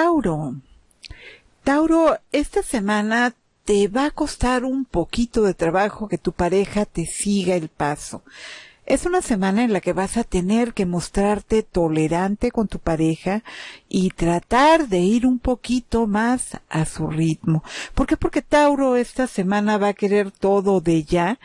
Tauro. Tauro, esta semana te va a costar un poquito de trabajo que tu pareja te siga el paso. Es una semana en la que vas a tener que mostrarte tolerante con tu pareja y tratar de ir un poquito más a su ritmo. ¿Por qué? Porque Tauro esta semana va a querer todo de ya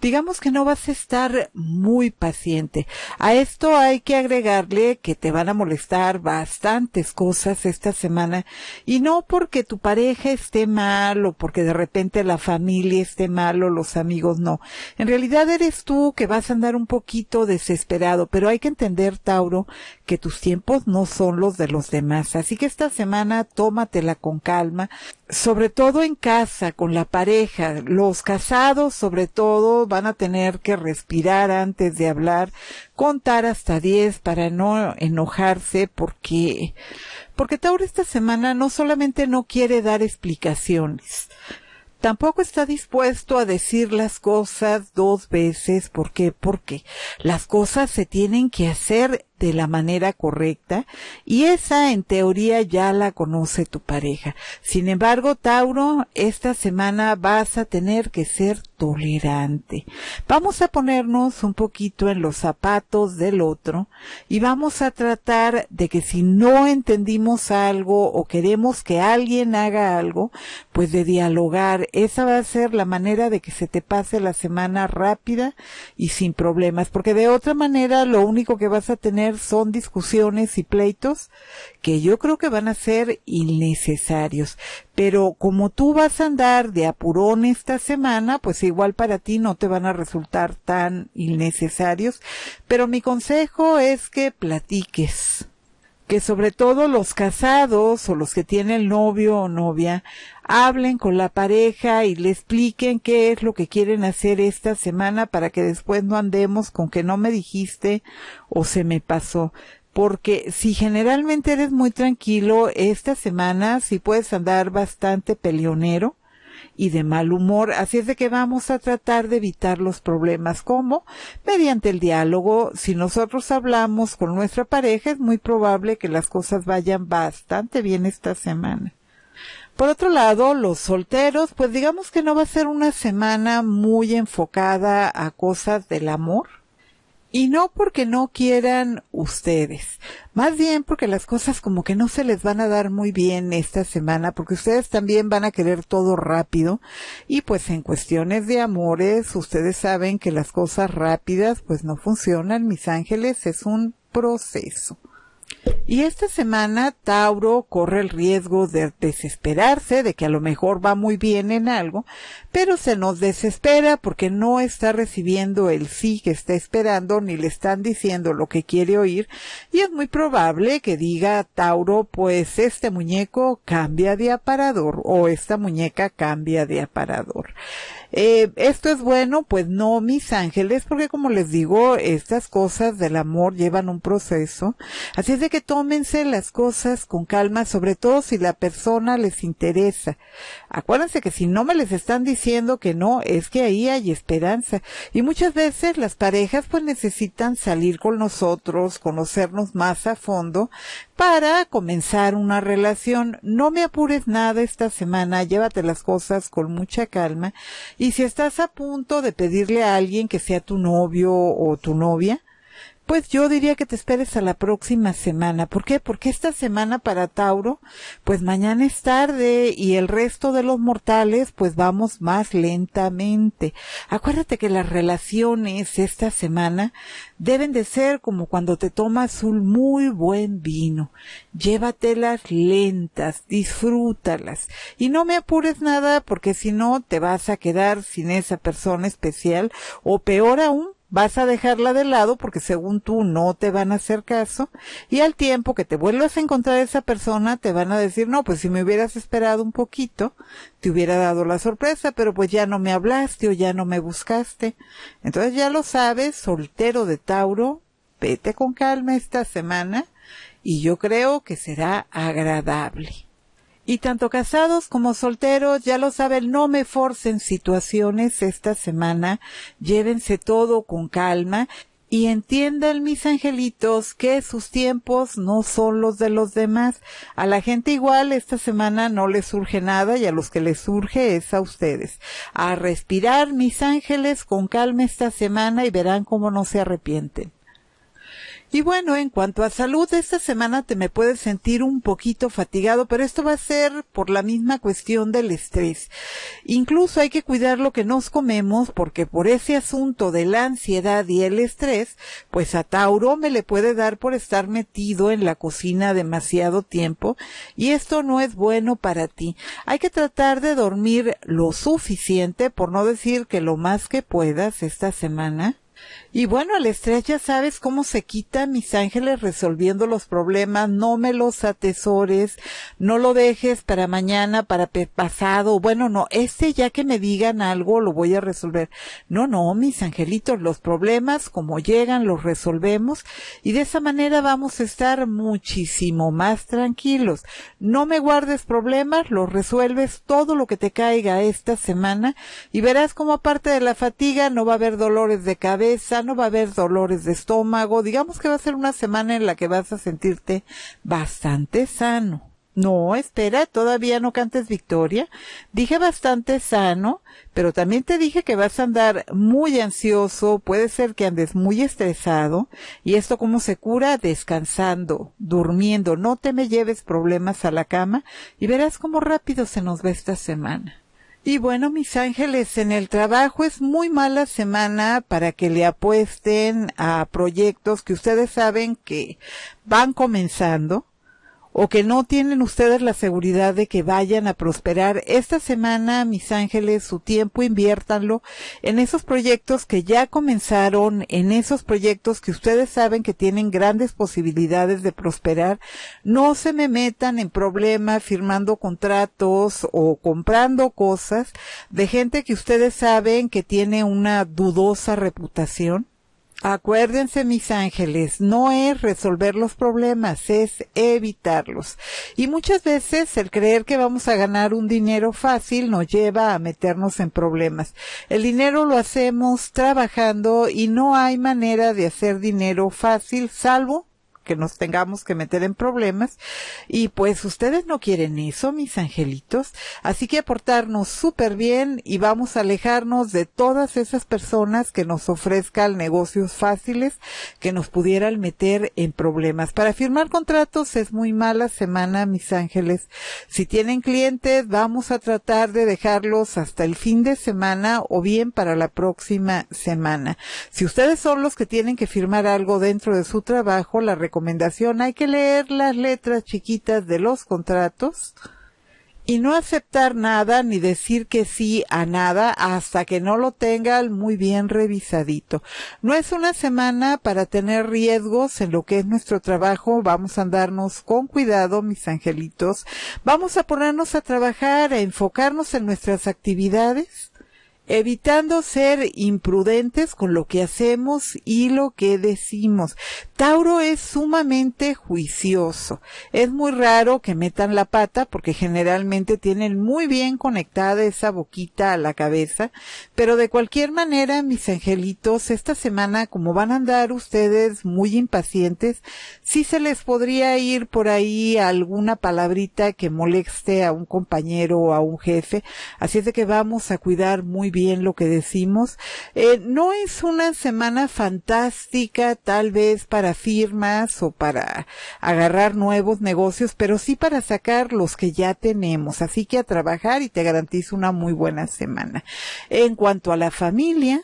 digamos que no vas a estar muy paciente. A esto hay que agregarle que te van a molestar bastantes cosas esta semana y no porque tu pareja esté mal o porque de repente la familia esté mal o los amigos no. En realidad eres tú que vas a andar un poquito desesperado, pero hay que entender, Tauro, que tus tiempos no son los de los demás. Así que esta semana tómatela con calma, sobre todo en casa, con la pareja, los casados sobre todo van a tener que respirar antes de hablar, contar hasta 10 para no enojarse porque, porque Tauro esta semana no solamente no quiere dar explicaciones, tampoco está dispuesto a decir las cosas dos veces. porque, Porque las cosas se tienen que hacer de la manera correcta y esa en teoría ya la conoce tu pareja. Sin embargo, Tauro, esta semana vas a tener que ser tolerante. Vamos a ponernos un poquito en los zapatos del otro y vamos a tratar de que si no entendimos algo o queremos que alguien haga algo, pues de dialogar. Esa va a ser la manera de que se te pase la semana rápida y sin problemas, porque de otra manera lo único que vas a tener son discusiones y pleitos que yo creo que van a ser innecesarios. Pero como tú vas a andar de apurón esta semana, pues igual para ti no te van a resultar tan innecesarios. Pero mi consejo es que platiques que sobre todo los casados o los que tienen novio o novia hablen con la pareja y le expliquen qué es lo que quieren hacer esta semana para que después no andemos con que no me dijiste o se me pasó. Porque si generalmente eres muy tranquilo, esta semana si puedes andar bastante peleonero y de mal humor. Así es de que vamos a tratar de evitar los problemas. como Mediante el diálogo. Si nosotros hablamos con nuestra pareja, es muy probable que las cosas vayan bastante bien esta semana. Por otro lado, los solteros, pues digamos que no va a ser una semana muy enfocada a cosas del amor y no porque no quieran ustedes, más bien porque las cosas como que no se les van a dar muy bien esta semana, porque ustedes también van a querer todo rápido. Y pues en cuestiones de amores, ustedes saben que las cosas rápidas pues no funcionan, mis ángeles, es un proceso. Y esta semana Tauro corre el riesgo de desesperarse, de que a lo mejor va muy bien en algo, pero se nos desespera porque no está recibiendo el sí que está esperando, ni le están diciendo lo que quiere oír, y es muy probable que diga Tauro, pues este muñeco cambia de aparador o esta muñeca cambia de aparador. Eh, esto es bueno, pues no, mis ángeles, porque como les digo, estas cosas del amor llevan un proceso. Así es de que tómense las cosas con calma, sobre todo si la persona les interesa. Acuérdense que si no me les están diciendo que no, es que ahí hay esperanza. Y muchas veces las parejas pues necesitan salir con nosotros, conocernos más a fondo, para comenzar una relación. No me apures nada esta semana, llévate las cosas con mucha calma y si estás a punto de pedirle a alguien que sea tu novio o tu novia, pues yo diría que te esperes a la próxima semana. ¿Por qué? Porque esta semana para Tauro, pues mañana es tarde y el resto de los mortales, pues vamos más lentamente. Acuérdate que las relaciones esta semana deben de ser como cuando te tomas un muy buen vino. Llévatelas lentas, disfrútalas y no me apures nada porque si no te vas a quedar sin esa persona especial o peor aún vas a dejarla de lado porque según tú no te van a hacer caso y al tiempo que te vuelvas a encontrar esa persona te van a decir no pues si me hubieras esperado un poquito te hubiera dado la sorpresa pero pues ya no me hablaste o ya no me buscaste entonces ya lo sabes soltero de Tauro vete con calma esta semana y yo creo que será agradable y tanto casados como solteros, ya lo saben, no me forcen situaciones esta semana, llévense todo con calma y entiendan mis angelitos que sus tiempos no son los de los demás. A la gente igual esta semana no les surge nada y a los que les surge es a ustedes. A respirar mis ángeles con calma esta semana y verán cómo no se arrepienten. Y bueno, en cuanto a salud, esta semana te me puedes sentir un poquito fatigado, pero esto va a ser por la misma cuestión del estrés. Incluso hay que cuidar lo que nos comemos porque por ese asunto de la ansiedad y el estrés, pues a Tauro me le puede dar por estar metido en la cocina demasiado tiempo y esto no es bueno para ti. Hay que tratar de dormir lo suficiente, por no decir que lo más que puedas esta semana y bueno, el estrés ya sabes cómo se quita, mis ángeles, resolviendo los problemas. No me los atesores, no lo dejes para mañana, para pasado. Bueno, no, este ya que me digan algo lo voy a resolver. No, no, mis angelitos, los problemas como llegan los resolvemos y de esa manera vamos a estar muchísimo más tranquilos. No me guardes problemas, los resuelves todo lo que te caiga esta semana y verás como aparte de la fatiga no va a haber dolores de cabeza, no va a haber dolores de estómago, digamos que va a ser una semana en la que vas a sentirte bastante sano. No, espera, todavía no cantes victoria. Dije bastante sano, pero también te dije que vas a andar muy ansioso, puede ser que andes muy estresado, y esto cómo se cura descansando, durmiendo, no te me lleves problemas a la cama y verás cómo rápido se nos va esta semana. Y bueno, mis ángeles, en el trabajo es muy mala semana para que le apuesten a proyectos que ustedes saben que van comenzando, o que no tienen ustedes la seguridad de que vayan a prosperar, esta semana, mis ángeles, su tiempo inviértanlo en esos proyectos que ya comenzaron, en esos proyectos que ustedes saben que tienen grandes posibilidades de prosperar. No se me metan en problemas firmando contratos o comprando cosas de gente que ustedes saben que tiene una dudosa reputación Acuérdense, mis ángeles, no es resolver los problemas, es evitarlos. Y muchas veces el creer que vamos a ganar un dinero fácil nos lleva a meternos en problemas. El dinero lo hacemos trabajando y no hay manera de hacer dinero fácil salvo que nos tengamos que meter en problemas. Y pues ustedes no quieren eso, mis angelitos. Así que aportarnos súper bien y vamos a alejarnos de todas esas personas que nos ofrezcan negocios fáciles que nos pudieran meter en problemas. Para firmar contratos es muy mala semana, mis ángeles. Si tienen clientes, vamos a tratar de dejarlos hasta el fin de semana o bien para la próxima semana. Si ustedes son los que tienen que firmar algo dentro de su trabajo, la recomendación recomendación, hay que leer las letras chiquitas de los contratos y no aceptar nada ni decir que sí a nada hasta que no lo tengan muy bien revisadito. No es una semana para tener riesgos en lo que es nuestro trabajo. Vamos a andarnos con cuidado, mis angelitos. Vamos a ponernos a trabajar, a enfocarnos en nuestras actividades evitando ser imprudentes con lo que hacemos y lo que decimos. Tauro es sumamente juicioso. Es muy raro que metan la pata porque generalmente tienen muy bien conectada esa boquita a la cabeza. Pero de cualquier manera, mis angelitos, esta semana, como van a andar ustedes muy impacientes, sí se les podría ir por ahí alguna palabrita que moleste a un compañero o a un jefe. Así es de que vamos a cuidar muy bien bien lo que decimos. Eh, no es una semana fantástica tal vez para firmas o para agarrar nuevos negocios, pero sí para sacar los que ya tenemos. Así que a trabajar y te garantizo una muy buena semana. En cuanto a la familia,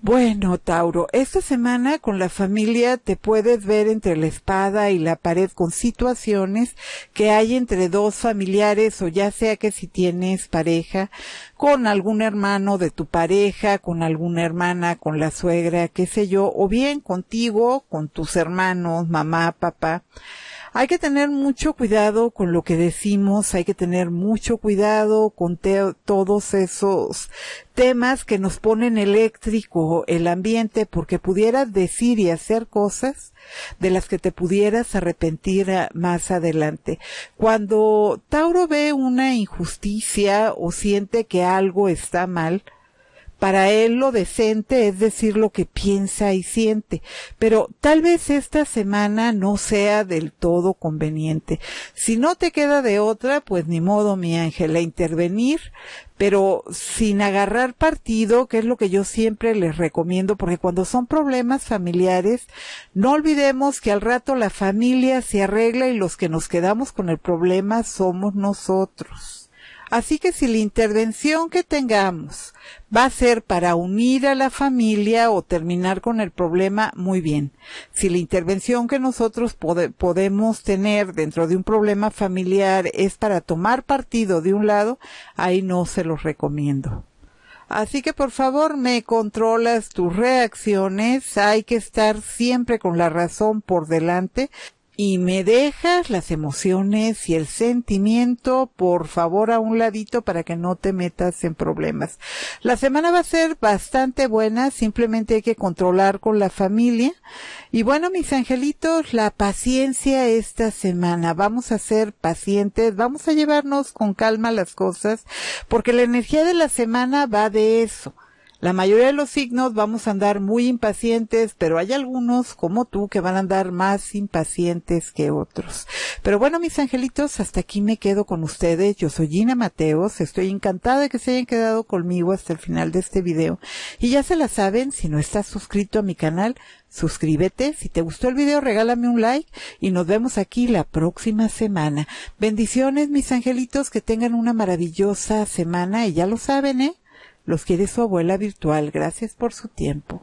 bueno, Tauro, esta semana con la familia te puedes ver entre la espada y la pared con situaciones que hay entre dos familiares o ya sea que si tienes pareja, con algún hermano de tu pareja, con alguna hermana, con la suegra, qué sé yo, o bien contigo, con tus hermanos, mamá, papá. Hay que tener mucho cuidado con lo que decimos, hay que tener mucho cuidado con todos esos temas que nos ponen eléctrico el ambiente porque pudieras decir y hacer cosas de las que te pudieras arrepentir ah, más adelante. Cuando Tauro ve una injusticia o siente que algo está mal, para él lo decente es decir lo que piensa y siente, pero tal vez esta semana no sea del todo conveniente. Si no te queda de otra, pues ni modo, mi ángel, a intervenir, pero sin agarrar partido, que es lo que yo siempre les recomiendo, porque cuando son problemas familiares, no olvidemos que al rato la familia se arregla y los que nos quedamos con el problema somos nosotros. Así que si la intervención que tengamos va a ser para unir a la familia o terminar con el problema, muy bien. Si la intervención que nosotros podemos tener dentro de un problema familiar es para tomar partido de un lado, ahí no se los recomiendo. Así que por favor me controlas tus reacciones, hay que estar siempre con la razón por delante y me dejas las emociones y el sentimiento, por favor, a un ladito para que no te metas en problemas. La semana va a ser bastante buena, simplemente hay que controlar con la familia. Y bueno, mis angelitos, la paciencia esta semana. Vamos a ser pacientes, vamos a llevarnos con calma las cosas, porque la energía de la semana va de eso la mayoría de los signos vamos a andar muy impacientes, pero hay algunos como tú que van a andar más impacientes que otros. Pero bueno, mis angelitos, hasta aquí me quedo con ustedes. Yo soy Gina Mateos. Estoy encantada de que se hayan quedado conmigo hasta el final de este video. Y ya se la saben, si no estás suscrito a mi canal, suscríbete. Si te gustó el video, regálame un like y nos vemos aquí la próxima semana. Bendiciones, mis angelitos, que tengan una maravillosa semana y ya lo saben, ¿eh? Los quiere su abuela virtual. Gracias por su tiempo.